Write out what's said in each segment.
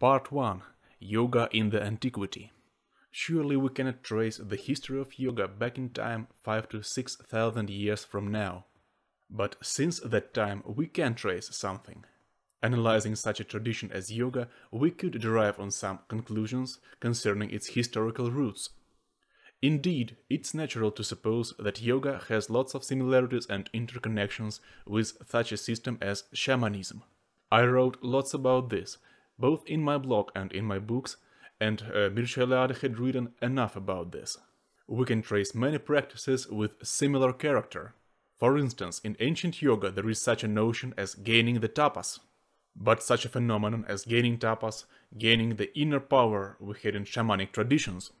Part 1 Yoga in the Antiquity Surely we cannot trace the history of yoga back in time 5 to 6,000 years from now. But since that time we can trace something. Analyzing such a tradition as yoga, we could derive on some conclusions concerning its historical roots. Indeed, it's natural to suppose that yoga has lots of similarities and interconnections with such a system as shamanism. I wrote lots about this, both in my blog and in my books, and uh, Mircea had written enough about this. We can trace many practices with similar character. For instance, in ancient yoga there is such a notion as gaining the tapas. But such a phenomenon as gaining tapas, gaining the inner power we had in shamanic traditions.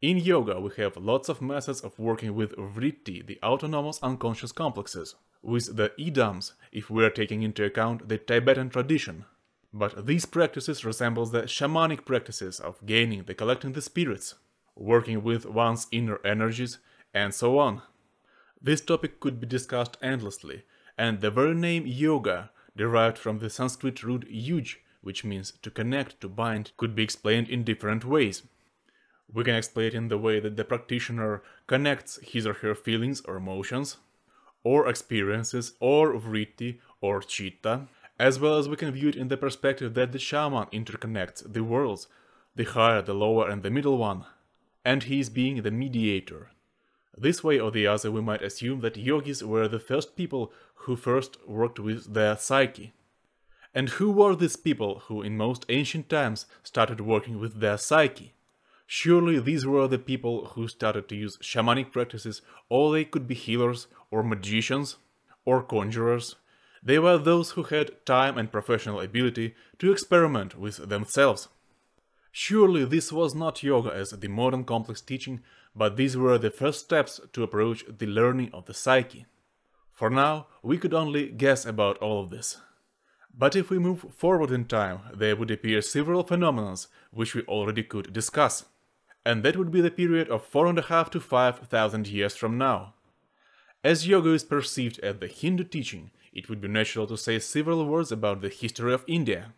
In yoga we have lots of methods of working with vritti, the autonomous unconscious complexes, with the idams if we are taking into account the Tibetan tradition, but these practices resemble the shamanic practices of gaining the collecting the spirits, working with one's inner energies, and so on. This topic could be discussed endlessly, and the very name yoga, derived from the Sanskrit root yuj, which means to connect, to bind, could be explained in different ways. We can explain it in the way that the practitioner connects his or her feelings or emotions, or experiences, or vritti, or chitta, as well as we can view it in the perspective that the shaman interconnects the worlds, the higher, the lower and the middle one, and he is being the mediator. This way or the other we might assume that yogis were the first people who first worked with their psyche. And who were these people who in most ancient times started working with their psyche? Surely these were the people who started to use shamanic practices or they could be healers or magicians or conjurers they were those who had time and professional ability to experiment with themselves. Surely this was not yoga as the modern complex teaching, but these were the first steps to approach the learning of the psyche. For now, we could only guess about all of this. But if we move forward in time, there would appear several phenomena which we already could discuss. And that would be the period of 4.5 to 5,000 years from now. As yoga is perceived as the Hindu teaching, it would be natural to say several words about the history of India.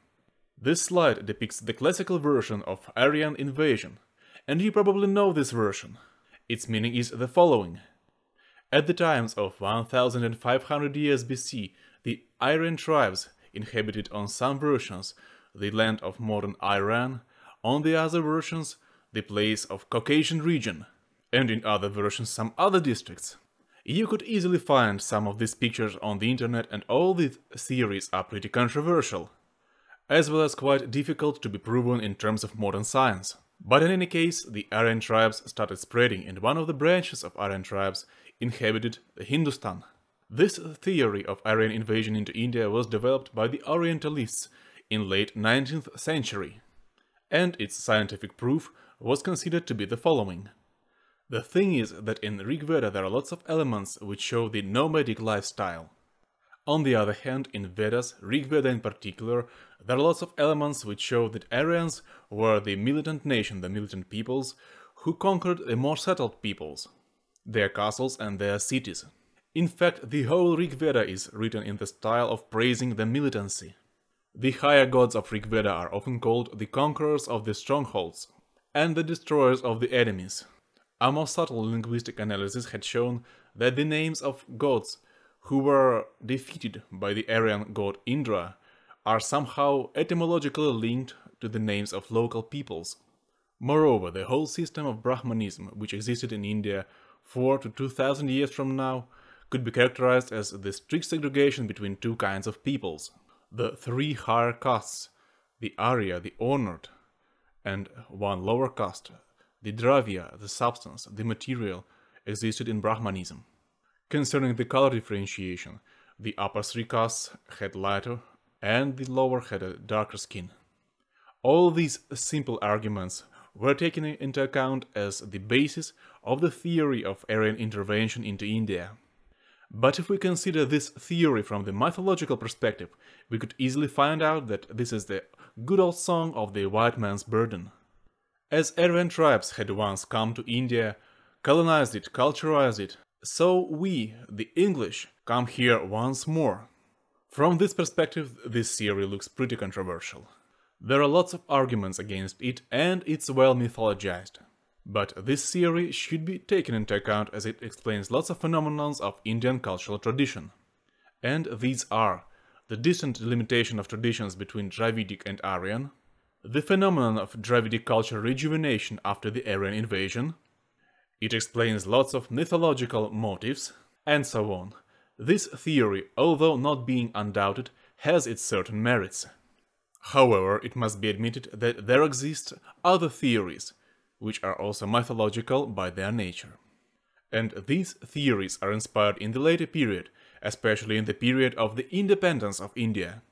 This slide depicts the classical version of Aryan invasion, and you probably know this version. Its meaning is the following. At the times of 1500 years BC, the Aryan tribes inhabited on some versions the land of modern Iran, on the other versions the place of Caucasian region, and in other versions some other districts. You could easily find some of these pictures on the internet and all these theories are pretty controversial, as well as quite difficult to be proven in terms of modern science. But in any case, the Aryan tribes started spreading and one of the branches of Aryan tribes inhabited Hindustan. This theory of Aryan invasion into India was developed by the Orientalists in late 19th century, and its scientific proof was considered to be the following. The thing is that in Rig Veda there are lots of elements which show the nomadic lifestyle. On the other hand, in Vedas, Rig Veda in particular, there are lots of elements which show that Aryans were the militant nation, the militant peoples, who conquered the more settled peoples, their castles and their cities. In fact, the whole Rig Veda is written in the style of praising the militancy. The higher gods of Rig Veda are often called the conquerors of the strongholds and the destroyers of the enemies. A more subtle linguistic analysis had shown that the names of gods who were defeated by the Aryan god Indra are somehow etymologically linked to the names of local peoples. Moreover, the whole system of Brahmanism, which existed in India 4 to 2000 years from now, could be characterized as the strict segregation between two kinds of peoples, the three higher castes, the Arya, the honored, and one lower caste, the dravya, the substance, the material, existed in Brahmanism. Concerning the color differentiation, the upper three castes had lighter and the lower had a darker skin. All these simple arguments were taken into account as the basis of the theory of Aryan intervention into India. But if we consider this theory from the mythological perspective, we could easily find out that this is the good old song of the white man's burden. As Aryan tribes had once come to India, colonized it, culturized it, so we, the English, come here once more. From this perspective, this theory looks pretty controversial. There are lots of arguments against it and it's well mythologized. But this theory should be taken into account as it explains lots of phenomena of Indian cultural tradition. And these are the distant delimitation of traditions between Dravidic and Aryan, the phenomenon of Dravidi culture rejuvenation after the Aryan invasion. It explains lots of mythological motifs, and so on. This theory, although not being undoubted, has its certain merits. However, it must be admitted that there exist other theories, which are also mythological by their nature. And these theories are inspired in the later period, especially in the period of the independence of India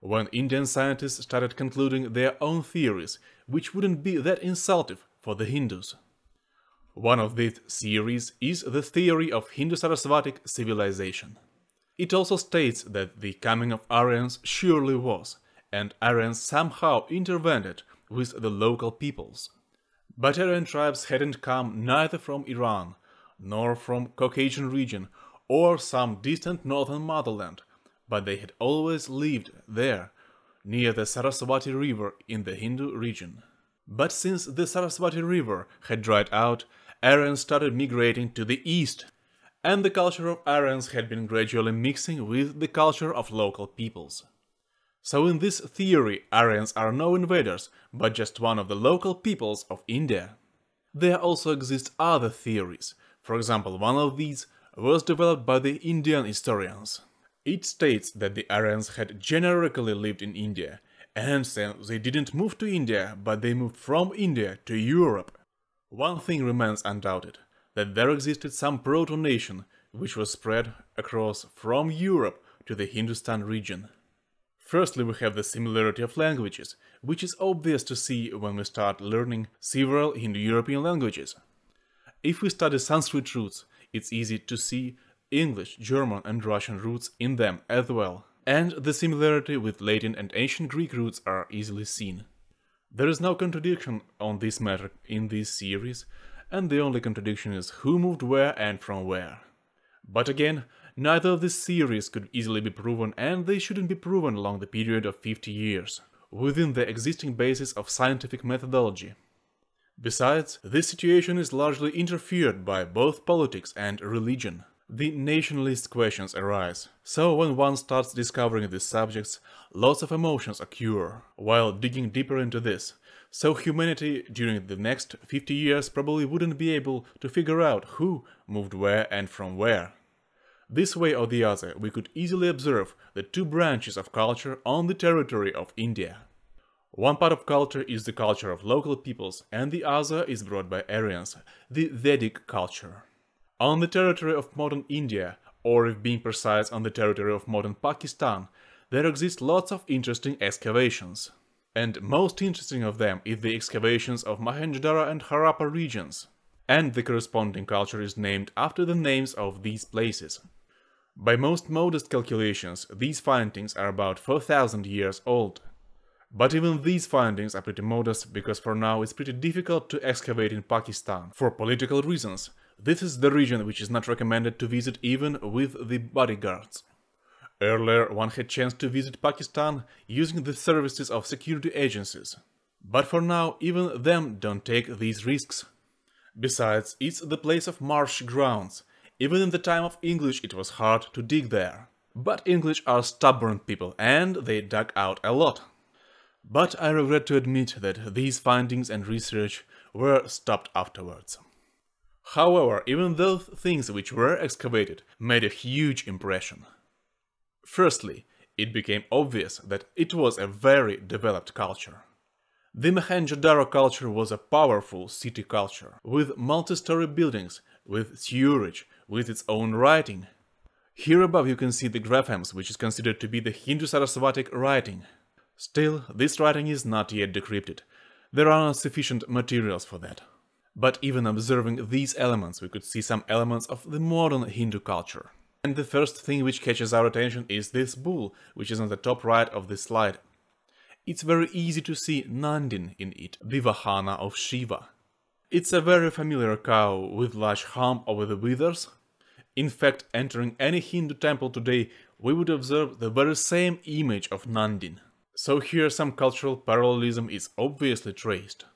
when Indian scientists started concluding their own theories, which wouldn't be that insultive for the Hindus. One of these theories is the theory of Hindu-Sarasvatic civilization. It also states that the coming of Aryans surely was, and Aryans somehow intervened with the local peoples. But Aryan tribes hadn't come neither from Iran, nor from Caucasian region, or some distant northern motherland, but they had always lived there, near the Saraswati River in the Hindu region. But since the Saraswati River had dried out, Aryans started migrating to the east, and the culture of Aryans had been gradually mixing with the culture of local peoples. So in this theory, Aryans are no invaders, but just one of the local peoples of India. There also exist other theories, for example one of these was developed by the Indian historians. It states that the Aryans had generically lived in India, and so they didn't move to India, but they moved from India to Europe. One thing remains undoubted, that there existed some proto-nation which was spread across from Europe to the Hindustan region. Firstly, we have the similarity of languages, which is obvious to see when we start learning several Indo-European languages. If we study Sanskrit roots, it's easy to see English, German and Russian roots in them as well, and the similarity with Latin and ancient Greek roots are easily seen. There is no contradiction on this matter in this series, and the only contradiction is who moved where and from where. But again, neither of these theories could easily be proven and they shouldn't be proven along the period of 50 years, within the existing basis of scientific methodology. Besides, this situation is largely interfered by both politics and religion the nationalist questions arise. So when one starts discovering these subjects, lots of emotions occur while digging deeper into this. So humanity during the next 50 years probably wouldn't be able to figure out who moved where and from where. This way or the other, we could easily observe the two branches of culture on the territory of India. One part of culture is the culture of local peoples, and the other is brought by Aryans, the Vedic culture on the territory of modern India, or if being precise on the territory of modern Pakistan, there exist lots of interesting excavations. And most interesting of them is the excavations of Mahendrara and Harappa regions. And the corresponding culture is named after the names of these places. By most modest calculations, these findings are about 4000 years old. But even these findings are pretty modest because for now it's pretty difficult to excavate in Pakistan for political reasons, this is the region which is not recommended to visit even with the bodyguards. Earlier one had chance to visit Pakistan using the services of security agencies. But for now even them don't take these risks. Besides, it's the place of marsh grounds. Even in the time of English it was hard to dig there. But English are stubborn people and they dug out a lot. But I regret to admit that these findings and research were stopped afterwards. However, even those things which were excavated made a huge impression. Firstly, it became obvious that it was a very developed culture. The Mohenjo-Daro culture was a powerful city culture, with multi-story buildings, with sewerage, with its own writing. Here above you can see the graphems, which is considered to be the Hindu-Sarasvatic writing. Still, this writing is not yet decrypted. There are not sufficient materials for that. But even observing these elements, we could see some elements of the modern Hindu culture. And the first thing which catches our attention is this bull, which is on the top right of this slide. It's very easy to see Nandin in it, the Vahana of Shiva. It's a very familiar cow with large hump over the withers. In fact, entering any Hindu temple today, we would observe the very same image of Nandin. So here some cultural parallelism is obviously traced.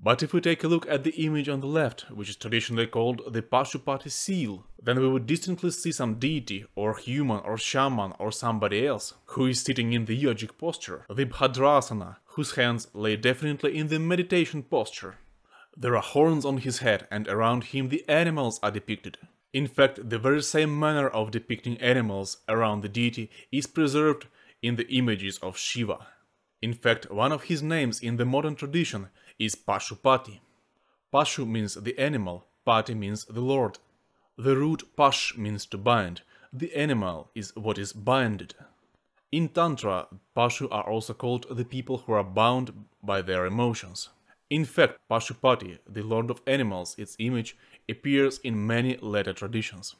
But if we take a look at the image on the left, which is traditionally called the Pashupati seal, then we would distinctly see some deity, or human, or shaman, or somebody else, who is sitting in the yogic posture, the Bhadrasana, whose hands lay definitely in the meditation posture. There are horns on his head, and around him the animals are depicted. In fact, the very same manner of depicting animals around the deity is preserved in the images of Shiva. In fact, one of his names in the modern tradition is Pashupati. Pashu means the animal, Pati means the lord. The root Pash means to bind. The animal is what is binded. In Tantra, Pashu are also called the people who are bound by their emotions. In fact, Pashupati, the lord of animals, its image, appears in many later traditions.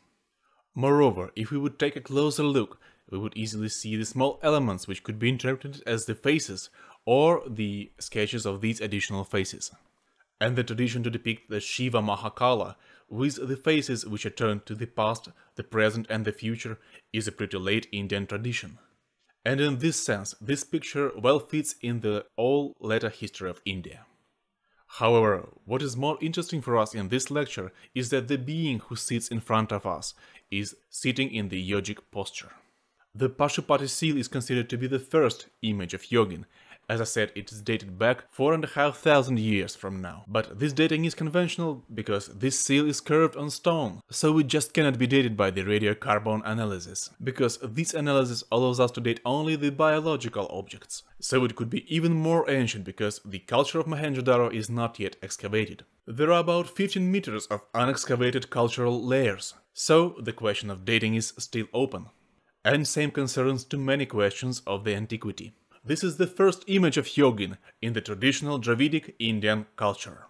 Moreover, if we would take a closer look, we would easily see the small elements which could be interpreted as the faces or the sketches of these additional faces. And the tradition to depict the Shiva Mahakala with the faces which are turned to the past, the present and the future is a pretty late Indian tradition. And in this sense, this picture well fits in the all later history of India. However, what is more interesting for us in this lecture is that the being who sits in front of us is sitting in the yogic posture. The Pashupati seal is considered to be the first image of Yogin. As I said, it is dated back 4,500 years from now. But this dating is conventional, because this seal is curved on stone, so it just cannot be dated by the radiocarbon analysis. Because this analysis allows us to date only the biological objects. So it could be even more ancient, because the culture of Mohenjo-daro is not yet excavated. There are about 15 meters of unexcavated cultural layers, so the question of dating is still open and same concerns to many questions of the antiquity. This is the first image of Yogin in the traditional Dravidic Indian culture.